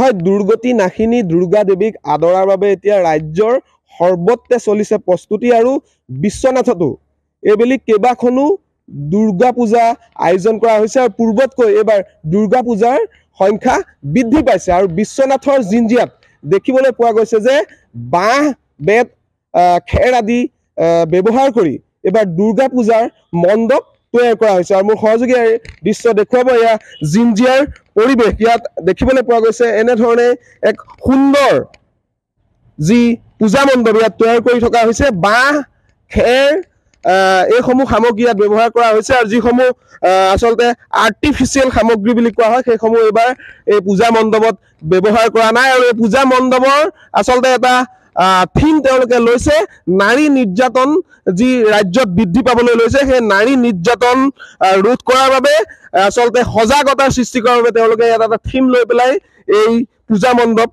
হয় দুৰ্গতি নাশিনী দুৰ্গা দেৱীক আদৰাৰ বাবে এতিয়া ৰাজ্যৰ সৰ্বত্ৰে চলিছে প্ৰস্তুতি আৰু বিশ্বনাথতো এইবেলি কেইবাখনো দুৰ্গা পূজা আয়োজন কৰা হৈছে আৰু পূৰ্বতকৈ এইবাৰ দুৰ্গা পূজাৰ সংখ্যা বৃদ্ধি পাইছে আৰু বিশ্বনাথৰ জিঞ্জিয়াত দেখিবলৈ পোৱা গৈছে যে বাঁহ বেত খেৰ আদি ব্যৱহাৰ কৰি এইবাৰ দুৰ্গা পূজাৰ মণ্ডপ তৈয়াৰ কৰা হৈছে আৰু মোৰ সহযোগীয়াই দৃশ্য দেখুৱাব এয়া জিঞ্জিয়াৰ পৰিৱেশ ইয়াত দেখিবলৈ পোৱা গৈছে এনেধৰণে এক সুন্দৰ যি পূজা মণ্ডপ ইয়াত তৈয়াৰ কৰি থকা হৈছে বাঁহ খেৰ এইসমূহ সামগ্ৰী ইয়াত ব্যৱহাৰ কৰা হৈছে আৰু যিসমূহ আচলতে আৰ্টিফিচিয়েল সামগ্ৰী বুলি কোৱা হয় সেইসমূহ এইবাৰ এই পূজা মণ্ডপত ব্যৱহাৰ কৰা নাই আৰু এই পূজা মণ্ডপৰ আচলতে এটা থিম তেওঁলোকে লৈছে নাৰী নিৰ্যাতন যি ৰাজ্যত বৃদ্ধি পাবলৈ লৈছে সেই নাৰী নিৰ্যাতন ৰোধ কৰাৰ বাবে আচলতে সজাগতাৰ সৃষ্টি কৰাৰ বাবে তেওঁলোকে ইয়াত এটা থিম লৈ পেলাই এই পূজা মণ্ডপ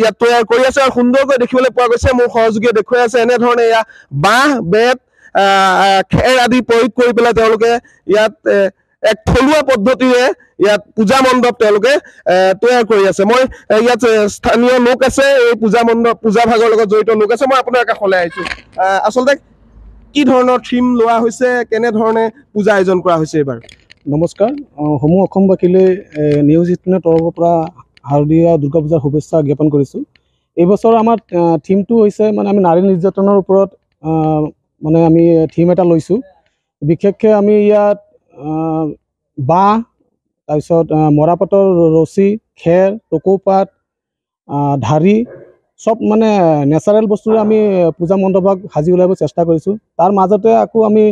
ইয়াত তৈয়াৰ কৰি আছে আৰু সুন্দৰকৈ দেখিবলৈ পোৱা গৈছে মোৰ সহযোগীয়ে দেখুৱাই আছে এনেধৰণে ইয়াত বাঁহ বেত খেৰ আদি প্ৰয়োগ কৰি পেলাই তেওঁলোকে ইয়াত এক থলুৱা পদ্ধতিৰে ইয়াত পূজা মণ্ডপ তেওঁলোকে তৈয়াৰ কৰি আছে মই ইয়াত স্থানীয় লোক আছে এই পূজা মণ্ডপ পূজা ভাগৰ লগত জড়িত লোক আছে মই আপোনাৰ কাষলৈ আহিছোঁ আচলতে কি ধৰণৰ থিম লোৱা হৈছে কেনেধৰণে পূজা আয়োজন কৰা হৈছে এইবাৰ নমস্কাৰ সমূহ অসমবাসীলৈ নিউজ এইটিনৰ তৰফৰ পৰা শাৰদীয় দুৰ্গা পূজাৰ শুভেচ্ছা জ্ঞাপন কৰিছোঁ এইবছৰ আমাৰ থিমটো হৈছে মানে আমি নাৰী নিৰ্যাতনৰ ওপৰত মানে আমি থিম এটা লৈছোঁ বিশেষকৈ আমি ইয়াত বাঁহ তাৰপিছত মৰাপাটৰ ৰছী খেৰ টকৌপাত ঢাৰি চব মানে নেচাৰেল বস্তুৰে আমি পূজা মণ্ডপক সাজি ওলাব চেষ্টা কৰিছোঁ তাৰ মাজতে আকৌ আমি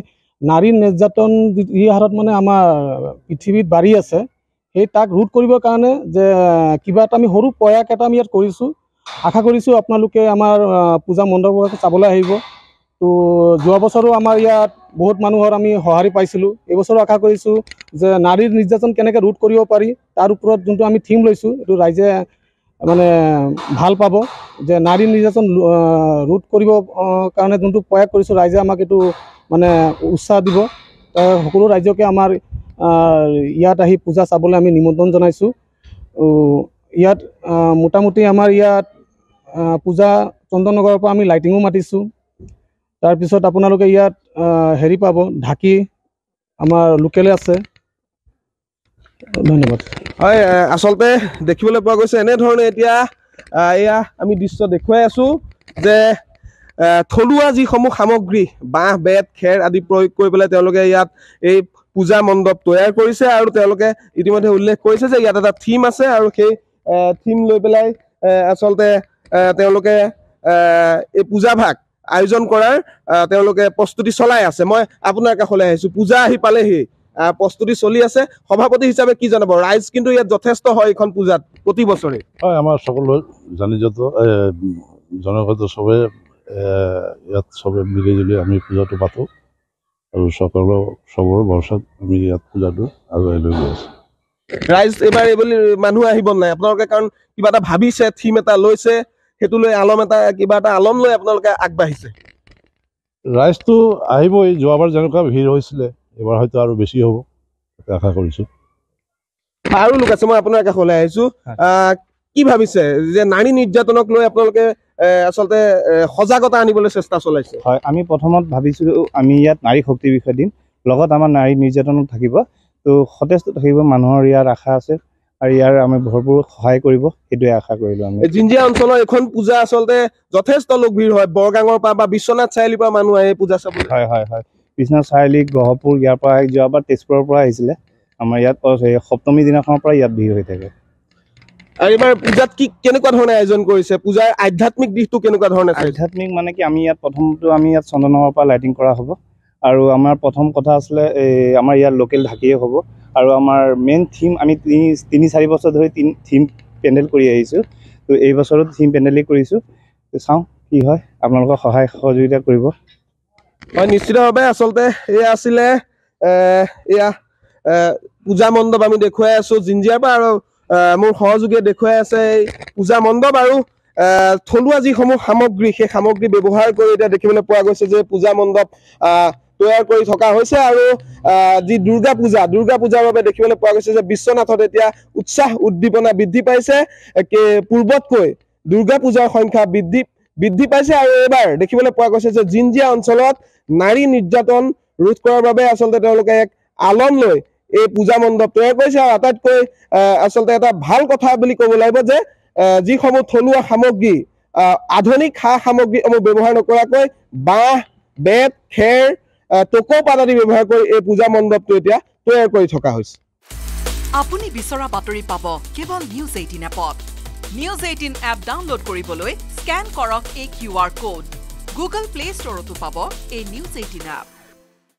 নাৰী নিৰ্যাতন যি হাৰত মানে আমাৰ পৃথিৱীত বাঢ়ি আছে সেই তাক ৰোধ কৰিবৰ কাৰণে যে কিবা এটা আমি সৰু প্ৰয়াস এটা আমি ইয়াত কৰিছোঁ আশা কৰিছোঁ আপোনালোকে আমাৰ পূজা মণ্ডপ চাবলৈ আহিব তো যোৱা বছৰো আমাৰ ইয়াত বহুত মানুহৰ আমি সঁহাৰি পাইছিলোঁ এইবছৰো আশা কৰিছোঁ যে নাৰীৰ নিৰ্যাতন কেনেকৈ ৰোধ কৰিব পাৰি তাৰ ওপৰত যোনটো আমি থিম লৈছোঁ এইটো ৰাইজে মানে ভাল পাব যে নাৰী নিৰ্যাতন ৰোধ কৰিব কাৰণে যোনটো প্ৰয়াস কৰিছোঁ ৰাইজে আমাক এইটো মানে উৎসাহ দিব সকলো ৰাইজকে আমাৰ ইয়াত আহি পূজা চাবলৈ আমি নিমন্ত্ৰণ জনাইছোঁ ইয়াত মোটামুটি আমাৰ ইয়াত পূজা চন্দ্ৰনগৰৰ পৰা আমি লাইটিঙো মাতিছোঁ তাৰপিছত আপোনালোকে ইয়াত হেৰি পাব ঢাকি আমাৰ লোকেলে আছে ধন্যবাদ হয় আচলতে দেখিবলৈ পোৱা গৈছে এনেধৰণে এতিয়া এয়া আমি দৃশ্য দেখুৱাই আছোঁ যে থলুৱা যিসমূহ সামগ্ৰী বাঁহ বেত খেৰ আদি প্ৰয়োগ কৰি পেলাই তেওঁলোকে ইয়াত এই পূজা মণ্ডপ তৈয়াৰ কৰিছে আৰু তেওঁলোকে ইতিমধ্যে উল্লেখ কৰিছে যে ইয়াত এটা থিম আছে আৰু সেই থিম লৈ পেলাই আচলতে তেওঁলোকে এই পূজাভাগ আয়োজন করার তেওঁলোকে প্রস্তুতি চলাই আছে মই আপনার কাশে আছি পূজা আহি পালেহি প্রস্তুতি চলি আছে সভাপতি হিসাবে কি জানাব রাইজ কিন্তু ইয়াত যথেষ্ট হয় এখন পূজাত প্রতি বছরে হয় আমার সকল জানি যত জনগত সবে ইয়াত সবে মিলি জুলি আমি পূজাটো পাতো আর সকল সবর বর্ষাত আমি ইয়াত পূজাটো আগুয়াই লৈ আছো রাইজ এবার এবলি মানুহ আহিব নাই আপনাদের কারণ কিবাটা ভাবিছে থিম এটা লৈছে সেইটো লৈ আলম এটা কিবা এটা আলম লৈ আপোনালোকে আগবাঢ়িছে ৰাইজটো আহিবই যোৱাবাৰ যেনেকুৱা ভিৰ হৈছিলে এইবাৰ হয়তো আৰু বেছি হ'ব আশা কৰিছোঁ আৰু লোক আছে মই আপোনাৰ কাষলৈ আহিছোঁ কি ভাবিছে যে নাৰী নিৰ্যাতনক লৈ আপোনালোকে আচলতে সজাগতা আনিবলৈ চেষ্টা চলাইছে হয় আমি প্ৰথমত ভাবিছিলোঁ আমি ইয়াত নাৰী শক্তিৰ বিষয়ে দিম লগত আমাৰ নাৰী নিৰ্যাতনো থাকিব ত' সতেজটো থাকিব মানুহৰ ইয়াৰ আশা আছে আৰু ইয়াৰ আমি ভৰপূৰ সহায় কৰিব সেইটোৱে আশা কৰিলো আমি জিঞ্জিয়া অঞ্চলৰ এখন পূজা আচলতে যথেষ্ট লোক ভিৰ হয় বৰগাঙৰ পৰা বা বিশ্বনাথ চাৰিআলিৰ পৰা মানুহ আহে পূজা চাব হয় হয় হয় বিশ্বনাথ চাৰিআলি গ্ৰহপুৰ ইয়াৰ পৰা যোৱাবাৰ তেজপুৰৰ পৰা আহিছিলে আমাৰ ইয়াত সপ্তমী দিনাখনৰ পৰা ইয়াত ভিৰ হৈ থাকে আৰু এইবাৰ পূজাত কি কেনেকুৱা ধৰণে আয়োজন কৰিছে পূজাৰ আধ্যাত্মিক দিশটো কেনেকুৱা ধৰণে আধ্যাত্মিক মানে কি আমি ইয়াত প্ৰথমটো আমি ইয়াত চন্দনৰ পৰা লাইটিং কৰা হ'ব আৰু আমাৰ প্ৰথম কথা আছিলে এই আমাৰ ইয়াত লোকেল ঢাকিয়ে হ'ব আৰু আমাৰ মেইন থিম আমি তিনি তিনি চাৰি বছৰ ধৰি তিনি থিম পেণ্ডেল কৰি আহিছোঁ তো এই বছৰো থিম পেণ্ডেলেই কৰিছোঁ তো চাওঁ কি হয় আপোনালোকৰ সহায় সহযোগিতা কৰিব হয় নিশ্চিতভাৱে আচলতে এয়া আছিলে এয়া পূজা মণ্ডপ আমি দেখুৱাই আছোঁ জিঞ্জিয়াৰ পৰা আৰু মোৰ সহযোগীয়ে দেখুৱাই আছে এই পূজা মণ্ডপ আৰু থলুৱা যিসমূহ সামগ্ৰী সেই সামগ্ৰী ব্যৱহাৰ কৰি এতিয়া দেখিবলৈ পোৱা গৈছে যে পূজা মণ্ডপ তৈয়াৰ কৰি থকা হৈছে আৰু যি দুৰ্গা পূজা দুৰ্গা পূজাৰ বাবে দেখিবলৈ পোৱা গৈছে যে বিশ্বনাথত এতিয়া উৎসাহ উদ্দীপনা বৃদ্ধি পাইছে পূৰ্বতকৈ দুৰ্গা পূজাৰ সংখ্যা বৃদ্ধি বৃদ্ধি পাইছে আৰু এইবাৰ দেখিবলৈ পোৱা গৈছে যে জিঞ্জিয়া অঞ্চলত নাৰী নিৰ্যাতন ৰোধ কৰাৰ বাবে আচলতে তেওঁলোকে এক আলম লৈ এই পূজা মণ্ডপ তৈয়াৰ কৰিছে আৰু আটাইতকৈ আচলতে এটা ভাল কথা বুলি ক'ব লাগিব যে যিসমূহ থলুৱা সামগ্ৰী আধুনিক সা সামগ্ৰীসমূহ ব্যৱহাৰ নকৰাকৈ বাঁহ বেত খেৰ টকৌপাত আদি ব্যৱহাৰ কৰি এই পূজা মণ্ডপটো এতিয়া তৈয়াৰ কৰি থকা হৈছে আপুনি বিচৰা বাতৰি পাব কেৱল নিউজ এইটিন এপত নিউজ এইটিন এপ ডাউনলোড কৰিবলৈ স্কেন কৰক এই Q R code Google play ষ্টৰতো পাব এই নিউজ এইটিন এপ